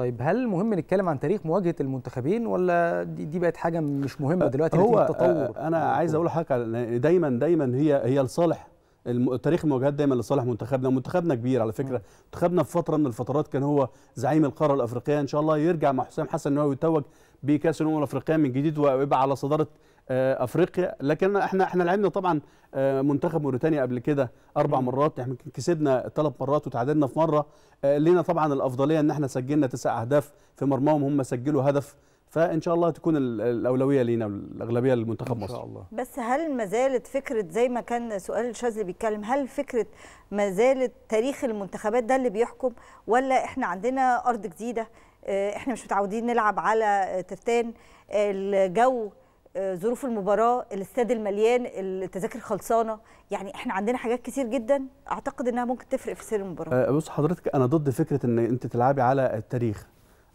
طيب هل مهم نتكلم عن تاريخ مواجهه المنتخبين ولا دي, دي بقت حاجه مش مهمه دلوقتي هو التطور انا عايز اقول لحضرتك يعني دايما دايما هي هي لصالح الم... تاريخ المواجهات دايما لصالح منتخبنا ومنتخبنا كبير على فكره منتخبنا في فتره من الفترات كان هو زعيم القاره الافريقيه ان شاء الله يرجع مع حسام حسن ان هو يتوج بكاس الامم الافريقيه من جديد ويبقى على صداره آه، افريقيا لكن احنا احنا لعبنا طبعا آه، منتخب موريتانيا قبل كده اربع مرات احنا كسبنا ثلاث مرات وتعادلنا في مره آه، لينا طبعا الافضليه ان احنا سجلنا تسع اهداف في مرماهم هم سجلوا هدف فان شاء الله تكون الاولويه لينا الاغلبيه لمنتخب مصر ان شاء الله بس هل ما زالت فكره زي ما كان سؤال شاذلي بيتكلم هل فكره ما زالت تاريخ المنتخبات ده اللي بيحكم ولا احنا عندنا ارض جديده آه، احنا مش متعودين نلعب على ترتان الجو آه، ظروف المباراه الاستاد المليان التذاكر خلصانه يعني احنا عندنا حاجات كتير جدا اعتقد انها ممكن تفرق في سير المباراه آه، بص حضرتك انا ضد فكره ان انت تلعبي على التاريخ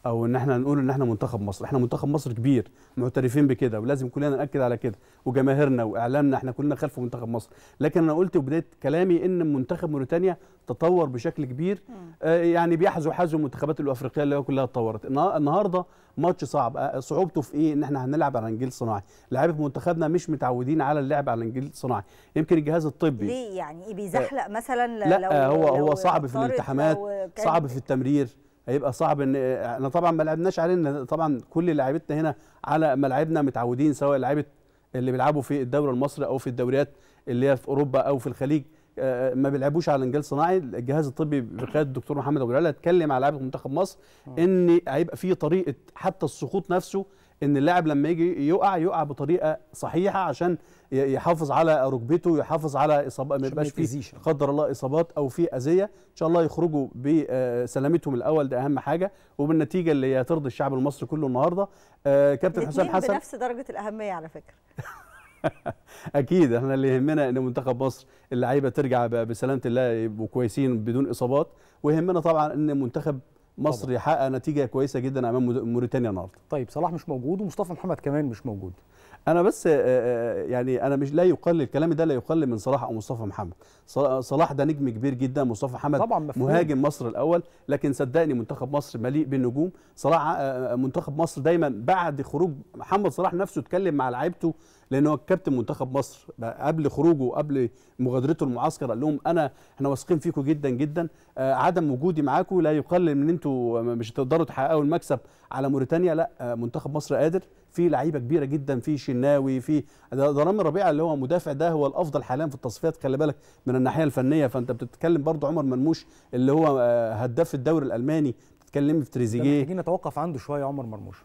او ان احنا نقول ان احنا منتخب مصر احنا منتخب مصر كبير معترفين بكده ولازم كلنا ناكد على كده وجماهيرنا واعلامنا احنا كلنا خلف منتخب مصر لكن انا قلت وبدايه كلامي ان منتخب موريتانيا تطور بشكل كبير آه يعني بيحذو حذو المنتخبات الافريقيه اللي هي كلها اتطورت النهارده ماتش صعب آه، صعوبته في ايه ان احنا هنلعب على انجيل صناعي لعيبه منتخبنا مش متعودين على اللعب على انجيل صناعي يمكن الجهاز الطبي ليه يعني إيه، آه، بيزحلق مثلا لا لو آه، هو لو هو صعب في الالتحامات صعب في التمرير هيبقى صعب ان احنا طبعا ما لعبناش علينا طبعا كل لاعيبتنا هنا على ملاعبنا متعودين سواء لعيبه اللي بيلعبوا في الدوري المصري او في الدوريات اللي هي في اوروبا او في الخليج آه، آه، ما بيلعبوش على انجيل صناعي الجهاز الطبي بقياده الدكتور محمد ابو العلا اتكلم على لعيبه منتخب مصر ان هيبقى في طريقه حتى السقوط نفسه ان اللاعب لما يجي يقع يقع بطريقه صحيحه عشان يحافظ على ركبته يحافظ على اصابه ما يبقاش فيه قدر الله اصابات او في اذيه ان شاء الله يخرجوا بسلامتهم آه، الاول ده اهم حاجه وبالنتيجه اللي هترضي الشعب المصري كله النهارده آه كابتن حسام حسن بنفس درجه الاهميه على فكره اكيد احنا اللي يهمنا ان منتخب مصر اللعيبه ترجع بسلامه الله يبقوا كويسين بدون اصابات ويهمنا طبعا ان منتخب مصر يحقق نتيجه كويسه جدا امام موريتانيا النهارده طيب صلاح مش موجود ومصطفى محمد كمان مش موجود انا بس آه، آه، آه، يعني انا مش لا يقلل كلامي ده لا يقلل من صلاح او مصطفى محمد صلاح ده نجم كبير جدا مصطفى محمد طبعا مهاجم مصر الاول لكن صدقني منتخب مصر مليء بالنجوم صلاح منتخب مصر دايما بعد خروج محمد صلاح نفسه اتكلم مع لعيبته لان هو كابتن منتخب مصر قبل خروجه قبل مغادرته المعسكر قال لهم انا احنا واثقين فيكم جدا جدا عدم وجودي معاكم لا يقلل من ان انتوا مش هتقدروا تحققوا المكسب على موريتانيا لا منتخب مصر قادر في لعيبه كبيره جدا في شناوي في ضرام الربيع اللي هو مدافع ده هو الافضل حاليا في التصفيات خلي بالك من الناحيه الفنيه فانت بتتكلم برضه عمر مرموش اللي هو آه، هداف الدوري الالماني بتتكلم في تريزيجيه محتاجين نتوقف عنده شويه عمر مرموش